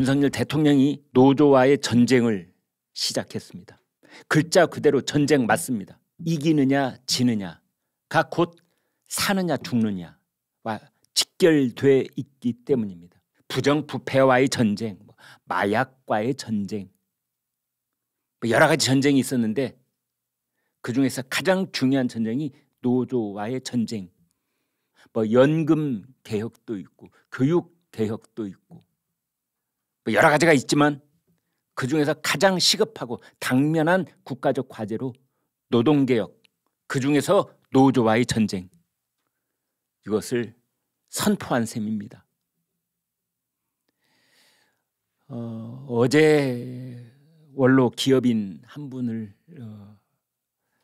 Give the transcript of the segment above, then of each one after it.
윤석열 대통령이 노조와의 전쟁을 시작했습니다. 글자 그대로 전쟁 맞습니다. 이기느냐 지느냐가 곧 사느냐 죽느냐와 직결돼 있기 때문입니다. 부정부패와의 전쟁, 뭐 마약과의 전쟁, 뭐 여러 가지 전쟁이 있었는데 그 중에서 가장 중요한 전쟁이 노조와의 전쟁. 뭐 연금 개혁도 있고 교육 개혁도 있고 뭐 여러 가지가 있지만 그 중에서 가장 시급하고 당면한 국가적 과제로 노동개혁, 그 중에서 노조와의 전쟁, 이것을 선포한 셈입니다. 어, 어제 원로 기업인 한 분을 어,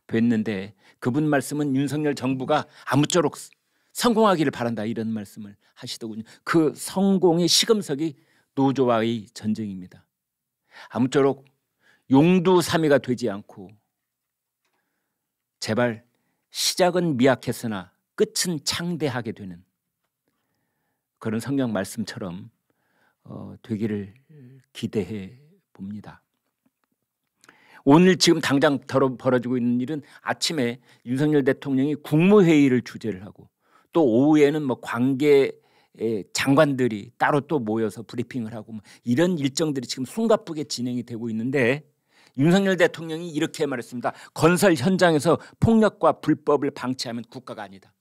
뵀는데 그분 말씀은 윤석열 정부가 아무쪼록 성공하기를 바란다 이런 말씀을 하시더군요. 그 성공의 시금석이 노조와의 전쟁입니다. 아무쪼록 용두삼이가 되지 않고 제발 시작은 미약했으나 끝은 창대하게 되는 그런 성경 말씀처럼 어, 되기를 기대해 봅니다. 오늘 지금 당장 벌어지고 있는 일은 아침에 윤석열 대통령이 국무회의를 주재를 하고 또 오후에는 뭐 관계 예, 장관들이 따로 또 모여서 브리핑을 하고 뭐 이런 일정들이 지금 숨가쁘게 진행이 되고 있는데 윤석열 대통령이 이렇게 말했습니다. 건설 현장에서 폭력과 불법을 방치하면 국가가 아니다.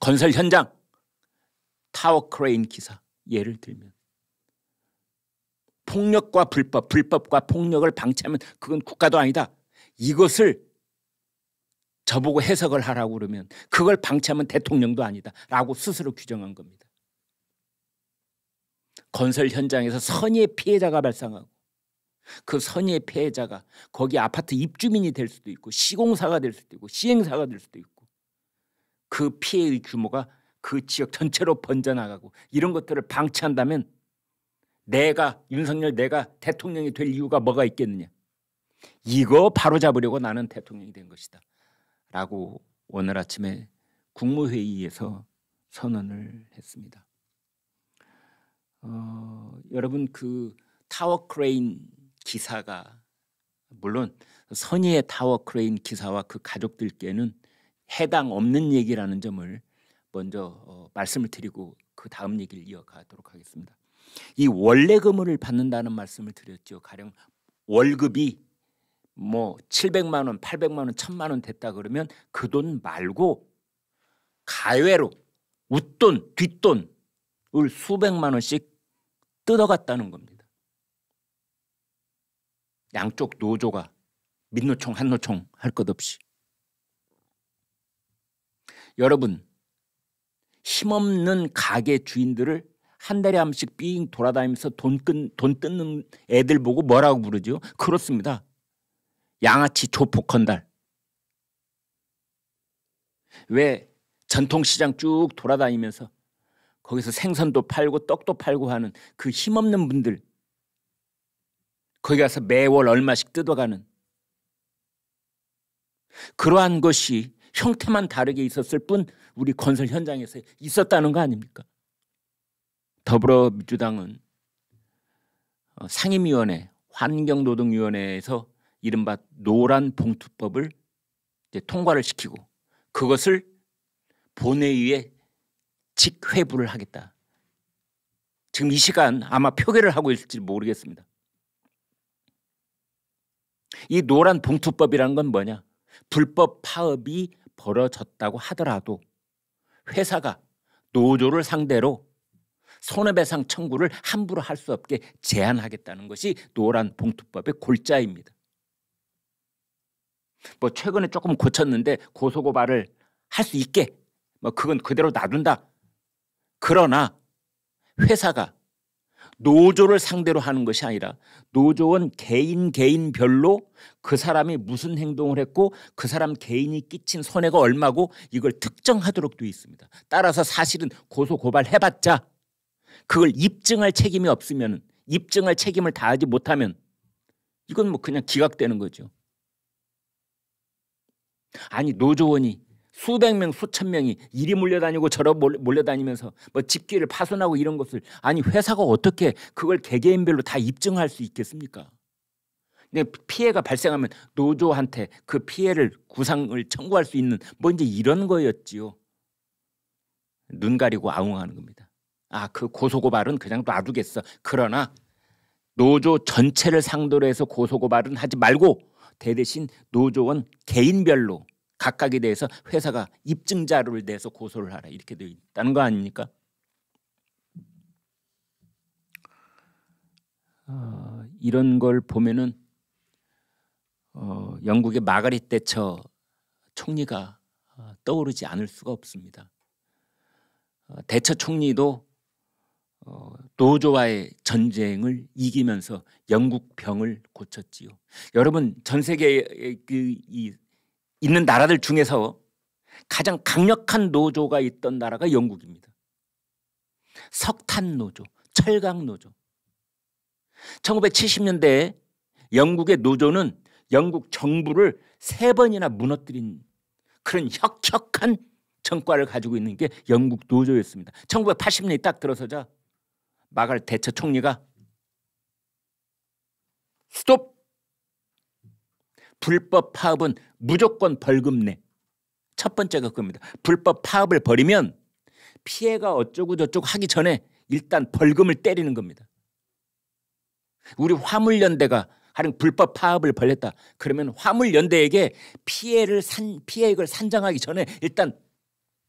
건설 현장 타워 크레인 기사 예를 들면 폭력과 불법, 불법과 폭력을 방치하면 그건 국가도 아니다. 이것을 저보고 해석을 하라고 그러면 그걸 방치하면 대통령도 아니다라고 스스로 규정한 겁니다. 건설 현장에서 선의의 피해자가 발생하고 그 선의의 피해자가 거기 아파트 입주민이 될 수도 있고 시공사가 될 수도 있고 시행사가 될 수도 있고 그 피해의 규모가 그 지역 전체로 번져나가고 이런 것들을 방치한다면 내가 윤석열 내가 대통령이 될 이유가 뭐가 있겠느냐 이거 바로잡으려고 나는 대통령이 된 것이다 라고 오늘 아침에 국무회의에서 선언을 했습니다. 어, 여러분 그 타워 크레인 기사가 물론 선의의 타워 크레인 기사와 그 가족들께는 해당 없는 얘기라는 점을 먼저 어, 말씀을 드리고 그 다음 얘기를 이어가도록 하겠습니다. 이 원래금을 받는다는 말씀을 드렸죠. 가령 월급이 뭐 700만 원, 800만 원, 1000만 원 됐다 그러면 그 돈 말고 가외로 웃돈, 뒷돈을 수백만 원씩 뜯어갔다는 겁니다. 양쪽 노조가 민노총, 한노총 할 것 없이. 여러분 힘없는 가게 주인들을 한 달에 한 번씩 삥 돌아다니면서 돈, 끈, 돈 뜯는 애들 보고 뭐라고 부르죠? 그렇습니다. 양아치 조폭 건달. 왜 전통시장 쭉 돌아다니면서 거기서 생선도 팔고 떡도 팔고 하는 그 힘없는 분들 거기 가서 매월 얼마씩 뜯어가는 그러한 것이 형태만 다르게 있었을 뿐 우리 건설 현장에서 있었다는 거 아닙니까? 더불어민주당은 어, 상임위원회 환경노동위원회에서 이른바 노란 봉투법을 통과를 시키고 그것을 본회의에 직회부를 하겠다. 지금 이 시간 아마 표결을 하고 있을지 모르겠습니다. 이 노란 봉투법이란 건 뭐냐? 불법 파업이 벌어졌다고 하더라도 회사가 노조를 상대로 손해배상 청구를 함부로 할 수 없게 제한하겠다는 것이 노란 봉투법의 골자입니다. 뭐 최근에 조금 고쳤는데 고소고발을 할 수 있게 뭐 그건 그대로 놔둔다. 그러나 회사가 노조를 상대로 하는 것이 아니라 노조원 개인 개인별로 그 사람이 무슨 행동을 했고 그 사람 개인이 끼친 손해가 얼마고 이걸 특정하도록 되어 있습니다. 따라서 사실은 고소 고발해봤자 그걸 입증할 책임이 없으면 입증할 책임을 다하지 못하면 이건 뭐 그냥 기각되는 거죠. 아니 노조원이 수백 명 수천 명이 이리 몰려다니고 저러 몰려다니면서 뭐 집기를 파손하고 이런 것을 아니 회사가 어떻게 그걸 개개인별로 다 입증할 수 있겠습니까? 근데 피해가 발생하면 노조한테 그 피해를 구상을 청구할 수 있는 뭐 이제 이런 거였지요. 눈 가리고 아웅하는 겁니다. 아 그 고소고발은 그냥 놔두겠어. 그러나 노조 전체를 상대로 해서 고소고발은 하지 말고 대대신 노조원 개인별로 각각에 대해서 회사가 입증 자료를 내서 고소를 하라 이렇게 되어 있다는 거 아닙니까? 어, 이런 걸 보면은 어, 영국의 마가릿 대처 총리가 어, 떠오르지 않을 수가 없습니다. 어, 대처 총리도 어, 노조와의 전쟁을 이기면서 영국 병을 고쳤지요. 여러분 전 세계에 그 이, 있는 나라들 중에서 가장 강력한 노조가 있던 나라가 영국입니다. 석탄 노조, 철강 노조. 1970년대에 영국의 노조는 영국 정부를 세 번이나 무너뜨린 그런 혁혁한 전과를 가지고 있는 게 영국 노조였습니다. 1980년이 딱 들어서자 막을 대처총리가 스톱! 불법 파업은 무조건 벌금 내. 첫 번째가 그겁니다. 불법 파업을 벌이면 피해가 어쩌고 저쩌고 하기 전에 일단 벌금을 때리는 겁니다. 우리 화물연대가 하는 불법 파업을 벌였다. 그러면 화물연대에게 피해를 산, 피해액을 산정하기 전에 일단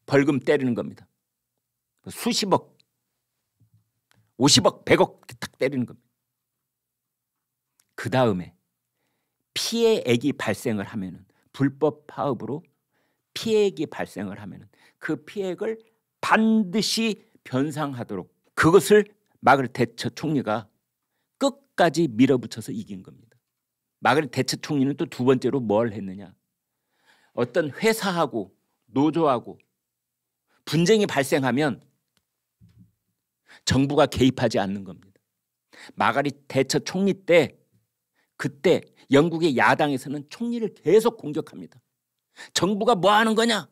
벌금 때리는 겁니다. 수십억 50억, 100억 탁 때리는 겁니다. 그 다음에 피해액이 발생을 하면은 불법 파업으로 피해액이 발생을 하면은 그 피해액을 반드시 변상하도록 그것을 마그리 대처 총리가 끝까지 밀어붙여서 이긴 겁니다. 마그리 대처 총리는 또 두 번째로 뭘 했느냐? 어떤 회사하고 노조하고 분쟁이 발생하면 정부가 개입하지 않는 겁니다. 마가리 대처 총리 때 그때 영국의 야당에서는 총리를 계속 공격합니다. 정부가 뭐 하는 거냐?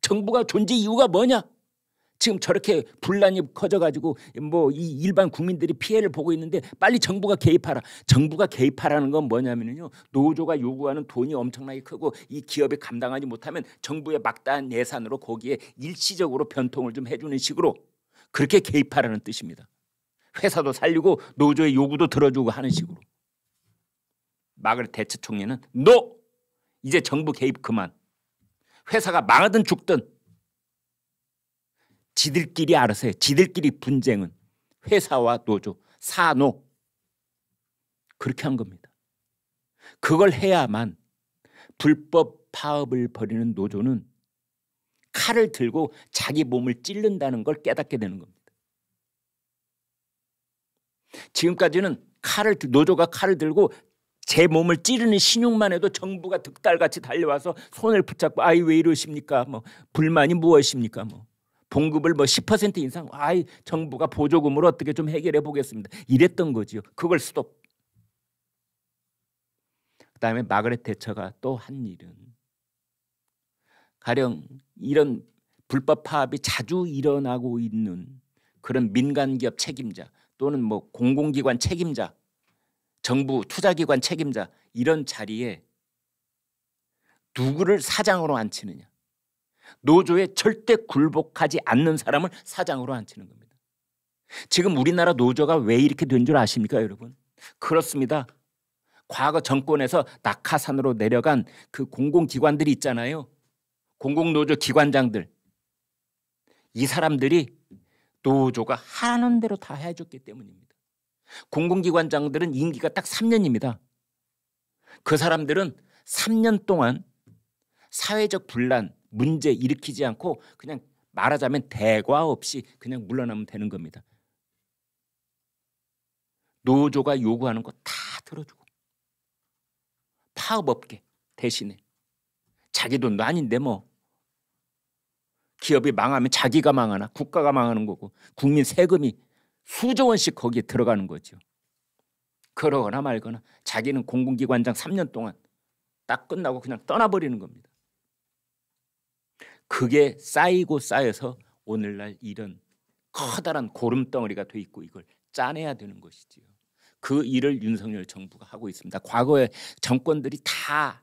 정부가 존재 이유가 뭐냐? 지금 저렇게 분란이 커져가지고 뭐 이 일반 국민들이 피해를 보고 있는데 빨리 정부가 개입하라. 정부가 개입하라는 건 뭐냐면요. 노조가 요구하는 돈이 엄청나게 크고 이 기업이 감당하지 못하면 정부의 막다한 예산으로 거기에 일시적으로 변통을 좀 해주는 식으로 그렇게 개입하라는 뜻입니다. 회사도 살리고 노조의 요구도 들어주고 하는 식으로. 마그레 대처 총리는 너 이제 정부 개입 그만. 회사가 망하든 죽든 지들끼리 알아서 해. 지들끼리 분쟁은 회사와 노조, 사노 그렇게 한 겁니다. 그걸 해야만 불법 파업을 벌이는 노조는 칼을 들고 자기 몸을 찌른다는 걸 깨닫게 되는 겁니다. 지금까지는 칼을 노조가 칼을 들고 제 몸을 찌르는 신용만 해도 정부가 득달같이 달려와서 손을 붙잡고 아이 왜 이러십니까? 뭐 불만이 무엇입니까? 뭐 봉급을 뭐10% 인상 아이 정부가 보조금으로 어떻게 좀 해결해 보겠습니다. 이랬던 거지요. 그걸 스톱. 그다음에 마그렛 대처가 또 한 일은 가령 이런 불법 파업이 자주 일어나고 있는 그런 민간 기업 책임자 또는 뭐 공공기관 책임자, 정부 투자기관 책임자 이런 자리에 누구를 사장으로 앉히느냐. 노조에 절대 굴복하지 않는 사람을 사장으로 앉히는 겁니다. 지금 우리나라 노조가 왜 이렇게 된 줄 아십니까, 여러분? 그렇습니다. 과거 정권에서 낙하산으로 내려간 그 공공기관들이 있잖아요. 공공노조 기관장들 이 사람들이 노조가 하는 대로 다 해줬기 때문입니다. 공공기관장들은 임기가 딱 3년입니다. 그 사람들은 3년 동안 사회적 분란, 문제 일으키지 않고 그냥 말하자면 대과 없이 그냥 물러나면 되는 겁니다. 노조가 요구하는 거 다 들어주고 파업업계 대신에 자기 돈도 아닌데 뭐 기업이 망하면 자기가 망하나 국가가 망하는 거고 국민 세금이 수조 원씩 거기에 들어가는 거죠. 그러거나 말거나 자기는 공공기관장 3년 동안 딱 끝나고 그냥 떠나버리는 겁니다. 그게 쌓이고 쌓여서 오늘날 이런 커다란 고름덩어리가 돼 있고 이걸 짜내야 되는 것이지요. 그 일을 윤석열 정부가 하고 있습니다. 과거에 정권들이 다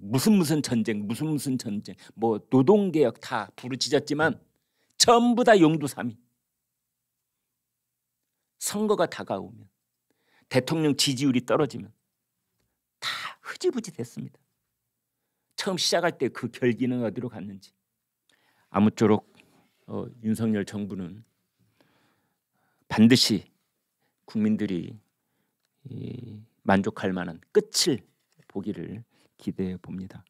무슨 무슨 전쟁, 무슨 무슨 전쟁, 뭐 노동개혁 다 부르짖었지만 전부 다 용두삼이. 선거가 다가오면 대통령 지지율이 떨어지면 다 흐지부지 됐습니다. 처음 시작할 때 그 결기는 어디로 갔는지. 아무쪼록 어, 윤석열 정부는 반드시 국민들이 만족할 만한 끝을 보기를 기대해 봅니다.